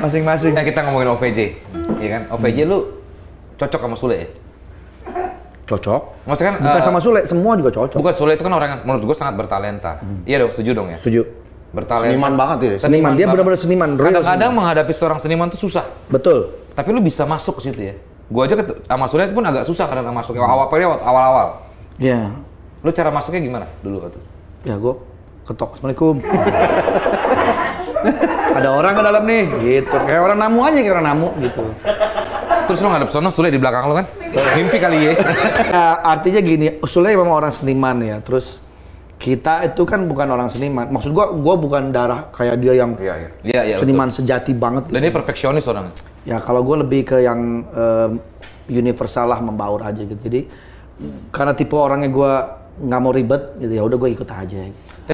Masing-masing. Nah, kita ngomongin OVJ. Iya kan? OVJ hmm. lu cocok sama Sule ya? Cocok. Maksudnya kan bukan uh, sama Sule, semua juga cocok. Bukan Sule itu kan orang yang menurut gue sangat bertalenta. Hmm. Iya dong, setuju dong ya? Setuju. Bertalenta. Seniman banget ya. Seniman, seniman. dia benar-benar seniman. Kadang-kadang menghadapi seorang seniman tuh susah. Betul. Tapi lu bisa masuk ke situ ya. Gua aja ke, sama Sule pun agak susah kadang masuk. Awal-awal awal-awal. Iya. Yeah. Lu cara masuknya gimana dulu waktu? Ya, gua ketok. Assalamualaikum. ada orang ke dalam nih gitu kayak orang namu aja kayak orang namu gitu terus lo ngadep sono Sule di belakang lo kan mimpi kali ya. ya artinya gini Sule memang orang seniman ya terus kita itu kan bukan orang seniman maksud gua gua bukan darah kayak dia yang ya, ya. Ya, seniman betul. sejati banget dan gitu. dia perfeksionis orang ya kalau gua lebih ke yang um, universal lah membaur aja gitu jadi karena tipe orangnya gua nggak mau ribet gitu ya udah gue ikut aja